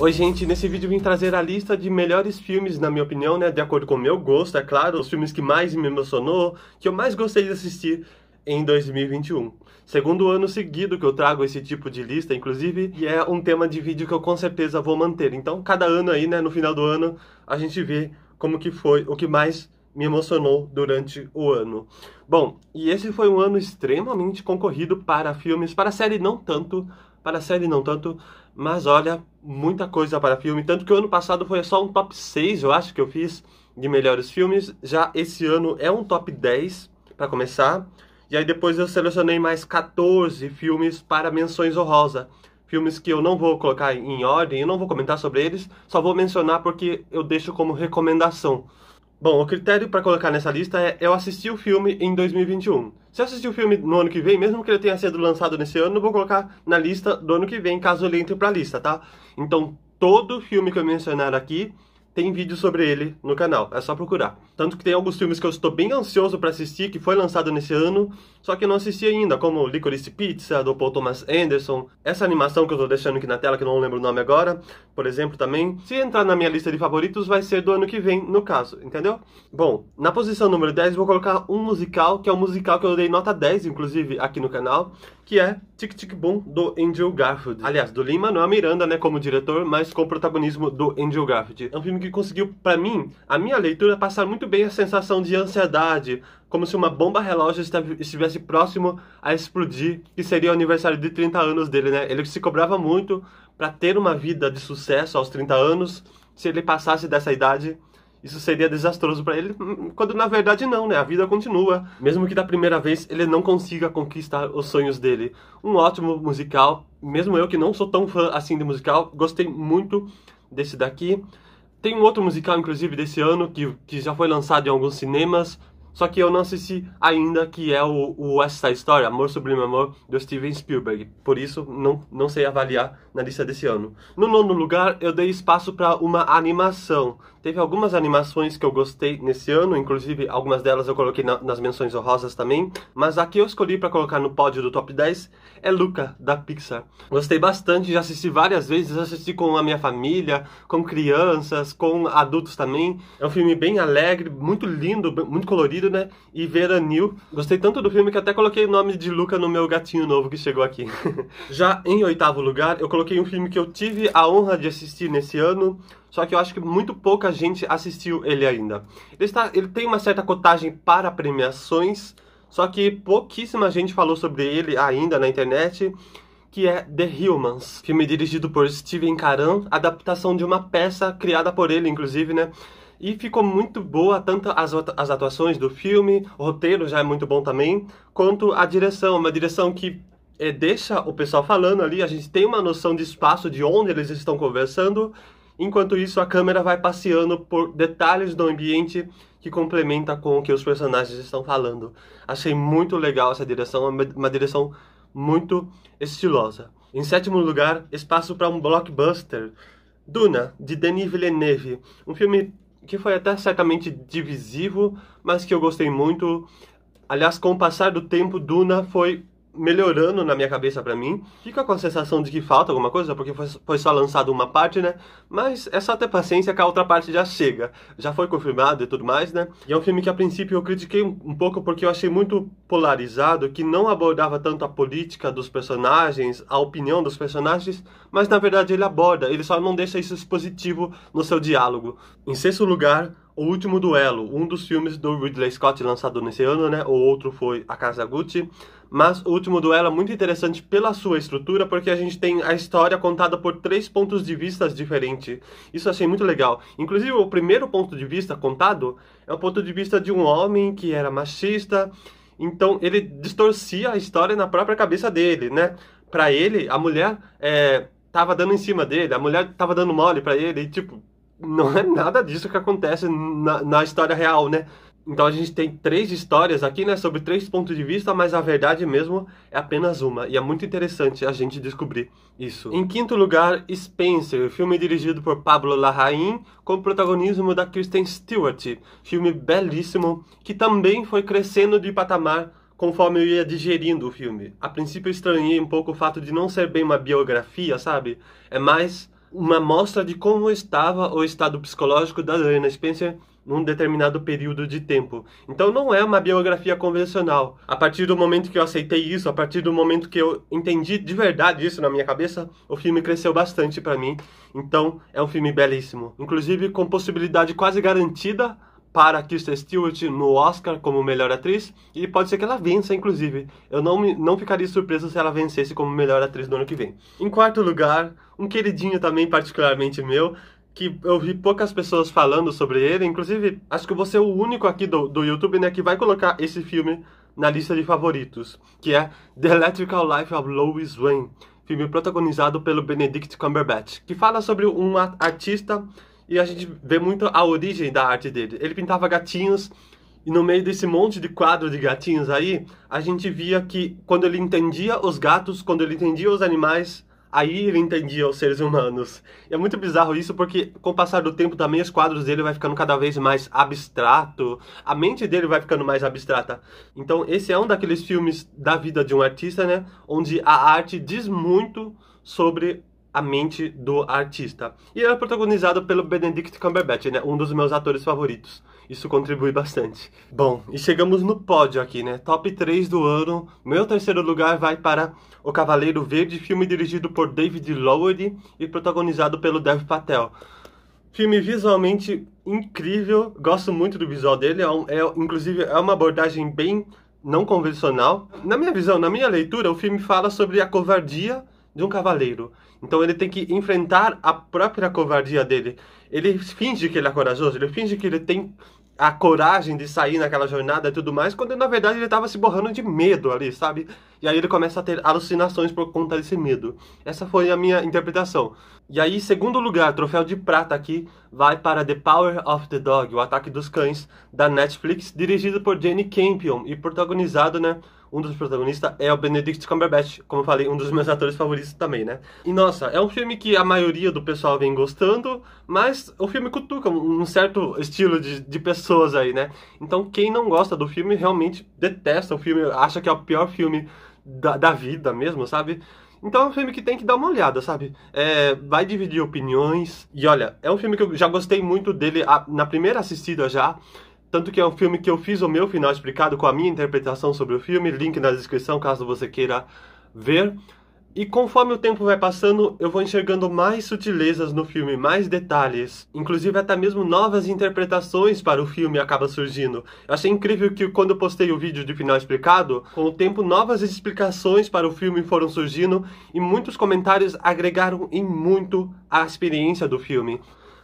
Oi, gente, nesse vídeo vim trazer a lista de melhores filmes, na minha opinião, né, de acordo com o meu gosto, é claro, os filmes que mais me emocionou, que eu mais gostei de assistir em 2021. Segundo ano seguido que eu trago esse tipo de lista, inclusive, e é um tema de vídeo que eu com certeza vou manter. Então, cada ano aí, né, no final do ano, a gente vê como que foi, o que mais me emocionou durante o ano. Bom, e esse foi um ano extremamente concorrido para filmes, para série não tanto, para série não tanto, mas olha, muita coisa para filme. Tanto que o ano passado foi só um top 6, eu acho que eu fiz, de melhores filmes. Já esse ano é um top 10, para começar. E aí depois eu selecionei mais 14 filmes para menções honrosa. Filmes que eu não vou colocar em ordem, eu não vou comentar sobre eles, só vou mencionar porque eu deixo como recomendação. Bom, o critério para colocar nessa lista é eu assisti o filme em 2021. Se eu assistir o filme no ano que vem, mesmo que ele tenha sido lançado nesse ano, vou colocar na lista do ano que vem, caso ele entre para a lista, tá? Então, todo filme que eu mencionar aqui tem vídeo sobre ele no canal, é só procurar. Tanto que tem alguns filmes que eu estou bem ansioso para assistir, que foi lançado nesse ano, só que eu não assisti ainda, como Licorice Pizza, do Paul Thomas Anderson, essa animação que eu estou deixando aqui na tela, que eu não lembro o nome agora, por exemplo, também. Se entrar na minha lista de favoritos, vai ser do ano que vem, no caso, entendeu? Bom, na posição número 10, vou colocar um musical, que é um musical que eu dei nota 10, inclusive, aqui no canal, que é Tic Tic Boom do Angel Garfield. Aliás, do Lin Manuel Miranda, né, como diretor, mas com o protagonismo do Angel Garfield. É um filme que conseguiu, para mim, a minha leitura, passar muito bem a sensação de ansiedade, como se uma bomba relógio estivesse próximo a explodir, que seria o aniversário de 30 anos dele, né? Ele se cobrava muito para ter uma vida de sucesso aos 30 anos. Se ele passasse dessa idade, isso seria desastroso para ele, quando na verdade não, né? A vida continua. Mesmo que da primeira vez ele não consiga conquistar os sonhos dele. Um ótimo musical, mesmo eu que não sou tão fã assim de musical, gostei muito desse daqui. Tem um outro musical, inclusive, desse ano, que, que já foi lançado em alguns cinemas, só que eu não assisti ainda, que é o, o West Side Story, Amor Sublime Amor, do Steven Spielberg. Por isso, não, não sei avaliar na lista desse ano. No nono lugar, eu dei espaço para uma animação. Teve algumas animações que eu gostei nesse ano, inclusive algumas delas eu coloquei na, nas menções honrosas também, mas a que eu escolhi para colocar no pódio do top 10 é Luca, da Pixar. Gostei bastante, já assisti várias vezes, assisti com a minha família, com crianças, com adultos também. É um filme bem alegre, muito lindo, muito colorido, né? E veranil. Gostei tanto do filme que até coloquei o nome de Luca no meu gatinho novo que chegou aqui. já em oitavo lugar, eu coloquei um filme que eu tive a honra de assistir nesse ano, só que eu acho que muito pouca gente assistiu ele ainda. Ele, está, ele tem uma certa cotagem para premiações, só que pouquíssima gente falou sobre ele ainda na internet, que é The Humans, filme dirigido por Steven Caran, adaptação de uma peça criada por ele, inclusive, né? E ficou muito boa tanto as, as atuações do filme, o roteiro já é muito bom também, quanto a direção, uma direção que é, deixa o pessoal falando ali, a gente tem uma noção de espaço, de onde eles estão conversando, Enquanto isso, a câmera vai passeando por detalhes do ambiente que complementa com o que os personagens estão falando. Achei muito legal essa direção, é uma direção muito estilosa. Em sétimo lugar, espaço para um blockbuster. Duna, de Denis Villeneuve. Um filme que foi até certamente divisivo, mas que eu gostei muito. Aliás, com o passar do tempo, Duna foi melhorando na minha cabeça para mim. Fica com a sensação de que falta alguma coisa, porque foi, só lançada uma parte, né? Mas é só ter paciência que a outra parte já chega. Já foi confirmado e tudo mais, né? E é um filme que a princípio eu critiquei um pouco porque eu achei muito polarizado, que não abordava tanto a política dos personagens, a opinião dos personagens, mas na verdade ele aborda, ele só não deixa isso positivo no seu diálogo. Em sexto lugar, o Último Duelo, um dos filmes do Ridley Scott lançado nesse ano, né? O outro foi A Casa Gucci. Mas o último duelo é muito interessante pela sua estrutura, porque a gente tem a história contada por três pontos de vista diferentes. Isso achei muito legal. Inclusive, o primeiro ponto de vista contado é o ponto de vista de um homem que era machista. Então, ele distorcia a história na própria cabeça dele, né? Para ele, a mulher é, tava dando em cima dele, a mulher tava dando mole para ele, e, tipo, não é nada disso que acontece na, na história real, né? Então a gente tem três histórias aqui, né, sobre três pontos de vista, mas a verdade mesmo é apenas uma, e é muito interessante a gente descobrir isso. Em quinto lugar, Spencer, filme dirigido por Pablo Larraín, com protagonismo da Kristen Stewart, filme belíssimo que também foi crescendo de patamar conforme eu ia digerindo o filme. A princípio estranhei um pouco o fato de não ser bem uma biografia, sabe? É mais uma mostra de como estava o estado psicológico da Diana Spencer num determinado período de tempo. Então não é uma biografia convencional. A partir do momento que eu aceitei isso, a partir do momento que eu entendi de verdade isso na minha cabeça, o filme cresceu bastante para mim. Então é um filme belíssimo, inclusive com possibilidade quase garantida para Kristen Stewart no Oscar como melhor atriz e pode ser que ela vença, inclusive. Eu não, não ficaria surpreso se ela vencesse como melhor atriz no ano que vem. Em quarto lugar, um queridinho também particularmente meu, que eu vi poucas pessoas falando sobre ele, inclusive acho que eu vou ser o único aqui do, do YouTube né, que vai colocar esse filme na lista de favoritos, que é The Electrical Life of Lois Wayne, filme protagonizado pelo Benedict Cumberbatch, que fala sobre um artista e a gente vê muito a origem da arte dele. Ele pintava gatinhos e no meio desse monte de quadro de gatinhos aí, a gente via que quando ele entendia os gatos, quando ele entendia os animais, aí ele entendia os seres humanos. E é muito bizarro isso porque com o passar do tempo também os quadros dele vai ficando cada vez mais abstrato, a mente dele vai ficando mais abstrata. Então esse é um daqueles filmes da vida de um artista, né, onde a arte diz muito sobre a mente do artista. E ela é protagonizada pelo Benedict Cumberbatch, né? Um dos meus atores favoritos. Isso contribui bastante. Bom, e chegamos no pódio aqui, né? Top 3 do ano. Meu terceiro lugar vai para O Cavaleiro Verde, filme dirigido por David Lowery e protagonizado pelo Dev Patel. Filme visualmente incrível, gosto muito do visual dele, é, um, é inclusive é uma abordagem bem não convencional. Na minha visão, na minha leitura, o filme fala sobre a covardia de um cavaleiro. Então ele tem que enfrentar a própria covardia dele. Ele finge que ele é corajoso, ele finge que ele tem a coragem de sair naquela jornada e tudo mais, quando na verdade ele estava se borrando de medo ali, sabe? E aí ele começa a ter alucinações por conta desse medo. Essa foi a minha interpretação. E aí, segundo lugar, troféu de prata aqui vai para The Power of the Dog, o ataque dos cães, da Netflix, dirigido por Jane Campion e protagonizado, né, um dos protagonistas é o Benedict Cumberbatch, como eu falei, um dos meus atores favoritos também, né? E nossa, é um filme que a maioria do pessoal vem gostando, mas o filme cutuca um certo estilo de, de pessoas aí, né? Então quem não gosta do filme realmente detesta o filme, acha que é o pior filme da, da vida mesmo, sabe? Então é um filme que tem que dar uma olhada, sabe? É, vai dividir opiniões. E olha, é um filme que eu já gostei muito dele na primeira assistida já. Tanto que é um filme que eu fiz o meu final explicado com a minha interpretação sobre o filme, link na descrição caso você queira ver. E conforme o tempo vai passando, eu vou enxergando mais sutilezas no filme, mais detalhes. Inclusive, até mesmo novas interpretações para o filme acaba surgindo. Eu achei incrível que quando eu postei o vídeo de final explicado, com o tempo novas explicações para o filme foram surgindo e muitos comentários agregaram em muito a experiência do filme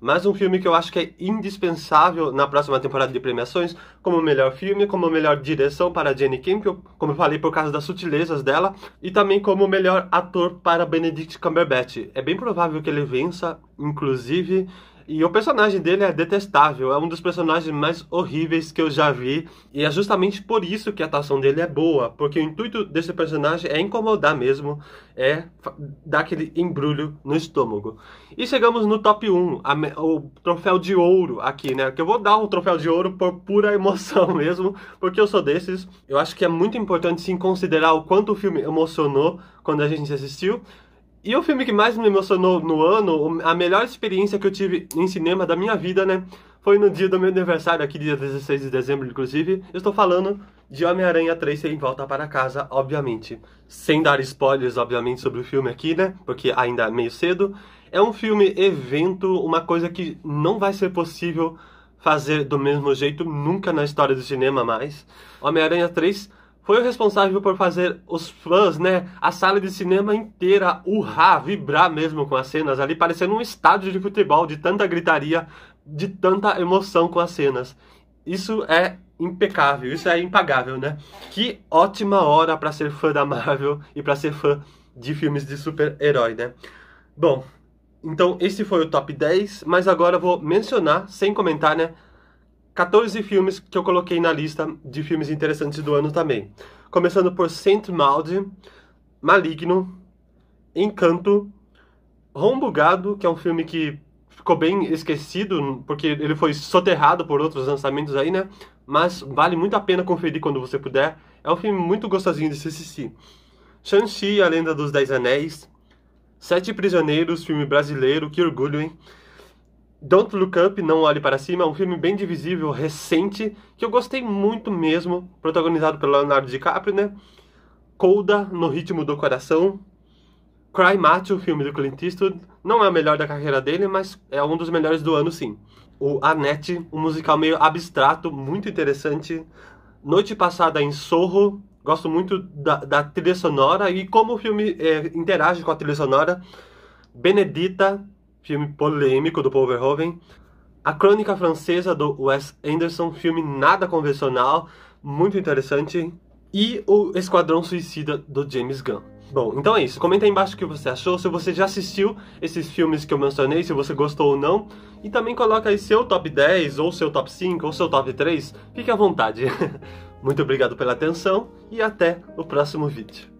mas um filme que eu acho que é indispensável na próxima temporada de premiações, como melhor filme, como melhor direção para Jenny Campion, como eu falei por causa das sutilezas dela, e também como melhor ator para Benedict Cumberbatch. É bem provável que ele vença, inclusive, e o personagem dele é detestável, é um dos personagens mais horríveis que eu já vi. E é justamente por isso que a atuação dele é boa, porque o intuito desse personagem é incomodar mesmo, é dar aquele embrulho no estômago. E chegamos no top 1, a, o troféu de ouro aqui, né? Que eu vou dar o um troféu de ouro por pura emoção mesmo, porque eu sou desses. Eu acho que é muito importante sim considerar o quanto o filme emocionou quando a gente assistiu e o filme que mais me emocionou no ano, a melhor experiência que eu tive em cinema da minha vida, né? Foi no dia do meu aniversário, aqui dia 16 de dezembro, inclusive. Eu estou falando de Homem-Aranha 3 em Volta para Casa, obviamente. Sem dar spoilers, obviamente, sobre o filme aqui, né? Porque ainda é meio cedo. É um filme evento, uma coisa que não vai ser possível fazer do mesmo jeito nunca na história do cinema mais. Homem-Aranha 3 foi o responsável por fazer os fãs, né, a sala de cinema inteira urrar, vibrar mesmo com as cenas ali, parecendo um estádio de futebol, de tanta gritaria, de tanta emoção com as cenas. Isso é impecável, isso é impagável, né? Que ótima hora para ser fã da Marvel e para ser fã de filmes de super-herói, né? Bom, então esse foi o top 10, mas agora eu vou mencionar, sem comentar, né, 14 filmes que eu coloquei na lista de filmes interessantes do ano também. Começando por Saint Maud, Maligno, Encanto, Rombugado, que é um filme que ficou bem esquecido, porque ele foi soterrado por outros lançamentos aí, né? Mas vale muito a pena conferir quando você puder. É um filme muito gostosinho de se assistir. Shang-Chi, A Lenda dos Dez Anéis, Sete Prisioneiros, filme brasileiro, que orgulho, hein? Don't Look Up, Não Olhe Para Cima, é um filme bem divisível, recente, que eu gostei muito mesmo, protagonizado pelo Leonardo DiCaprio, né? Colda, No Ritmo do Coração, Cry Macho, filme do Clint Eastwood, não é o melhor da carreira dele, mas é um dos melhores do ano, sim. O Annette, um musical meio abstrato, muito interessante. Noite Passada em Sorro, gosto muito da, da trilha sonora e como o filme é, interage com a trilha sonora. Benedita, filme polêmico do Paul Verhoeven. A Crônica Francesa do Wes Anderson, filme nada convencional, muito interessante. E o Esquadrão Suicida do James Gunn. Bom, então é isso. Comenta aí embaixo o que você achou, se você já assistiu esses filmes que eu mencionei, se você gostou ou não. E também coloca aí seu top 10, ou seu top 5, ou seu top 3. Fique à vontade. muito obrigado pela atenção e até o próximo vídeo.